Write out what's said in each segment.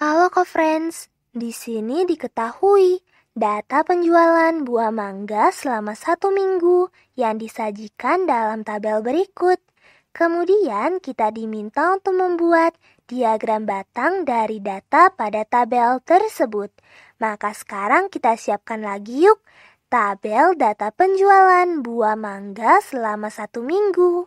Halo co friends, di sini diketahui data penjualan buah mangga selama satu minggu yang disajikan dalam tabel berikut. Kemudian kita diminta untuk membuat diagram batang dari data pada tabel tersebut. Maka sekarang kita siapkan lagi yuk tabel data penjualan buah mangga selama satu minggu.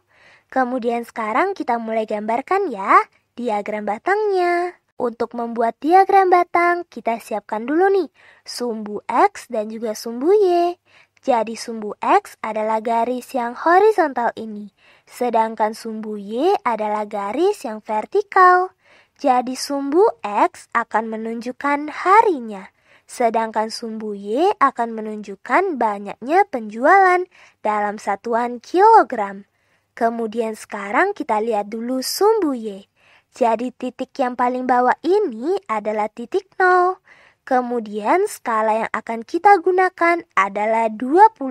Kemudian sekarang kita mulai gambarkan ya diagram batangnya. Untuk membuat diagram batang, kita siapkan dulu nih sumbu X dan juga sumbu Y. Jadi sumbu X adalah garis yang horizontal ini, sedangkan sumbu Y adalah garis yang vertikal. Jadi sumbu X akan menunjukkan harinya, sedangkan sumbu Y akan menunjukkan banyaknya penjualan dalam satuan kilogram. Kemudian sekarang kita lihat dulu sumbu Y. Jadi titik yang paling bawah ini adalah titik 0. Kemudian skala yang akan kita gunakan adalah 20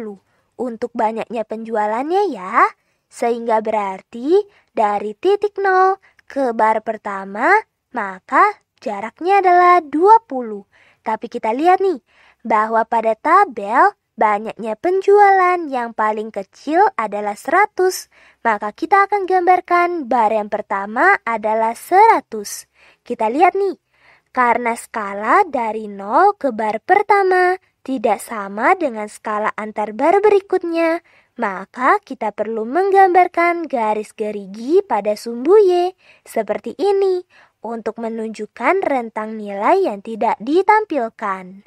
untuk banyaknya penjualannya ya. Sehingga berarti dari titik 0 ke bar pertama maka jaraknya adalah 20. Tapi kita lihat nih bahwa pada tabel banyaknya penjualan yang paling kecil adalah 100, maka kita akan gambarkan bar yang pertama adalah 100. Kita lihat nih, karena skala dari 0 ke bar pertama tidak sama dengan skala antar bar berikutnya, maka kita perlu menggambarkan garis gerigi pada sumbu Y seperti ini untuk menunjukkan rentang nilai yang tidak ditampilkan.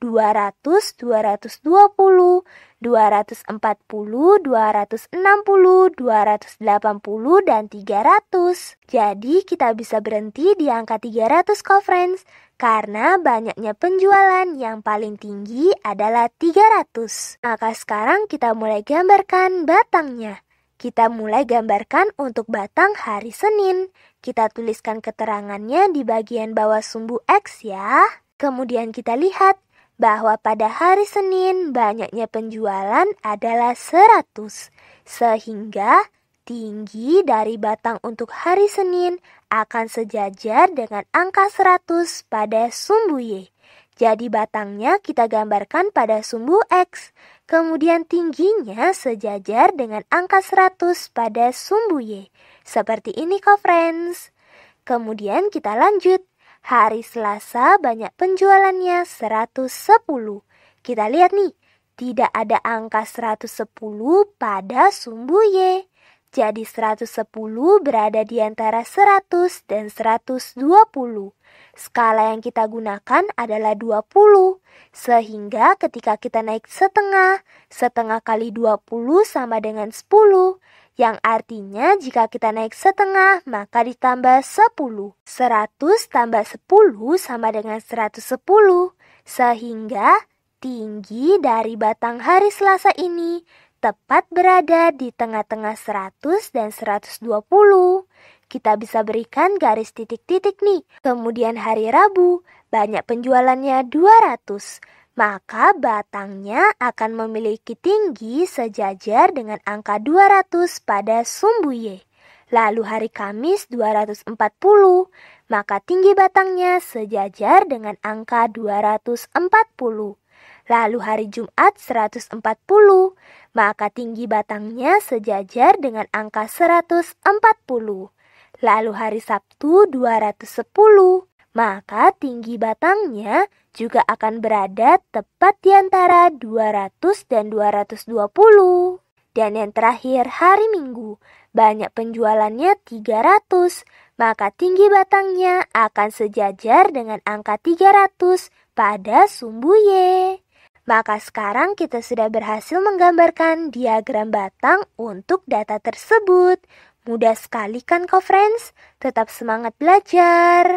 200, 220, 240, 260, 280, dan 300. Jadi kita bisa berhenti di angka 300 conference karena banyaknya penjualan yang paling tinggi adalah 300. Maka sekarang kita mulai gambarkan batangnya. Kita mulai gambarkan untuk batang hari Senin. Kita tuliskan keterangannya di bagian bawah sumbu X ya. Kemudian kita lihat bahwa pada hari Senin banyaknya penjualan adalah 100, sehingga tinggi dari batang untuk hari Senin akan sejajar dengan angka 100 pada sumbu Y. Jadi batangnya kita gambarkan pada sumbu X, kemudian tingginya sejajar dengan angka 100 pada sumbu Y. Seperti ini kok friends. Kemudian kita lanjut. Hari Selasa banyak penjualannya 110. Kita lihat nih, tidak ada angka 110 pada sumbu Y. Jadi 110 berada di antara 100 dan 120. Skala yang kita gunakan adalah 20. Sehingga ketika kita naik setengah, setengah kali 20 sama dengan 10 yang artinya jika kita naik setengah maka ditambah 10. 100 tambah 10 sama dengan 110, sehingga tinggi dari batang hari Selasa ini tepat berada di tengah-tengah 100 dan 120. Kita bisa berikan garis titik-titik nih. Kemudian hari Rabu, banyak penjualannya 200 maka batangnya akan memiliki tinggi sejajar dengan angka 200 pada sumbu Y. Lalu hari Kamis 240, maka tinggi batangnya sejajar dengan angka 240. Lalu hari Jumat 140, maka tinggi batangnya sejajar dengan angka 140. Lalu hari Sabtu 210, maka tinggi batangnya juga akan berada tepat di antara 200 dan 220. Dan yang terakhir hari Minggu, banyak penjualannya 300, maka tinggi batangnya akan sejajar dengan angka 300 pada sumbu Y. Maka sekarang kita sudah berhasil menggambarkan diagram batang untuk data tersebut. Mudah sekali kan, co-friends? Tetap semangat belajar!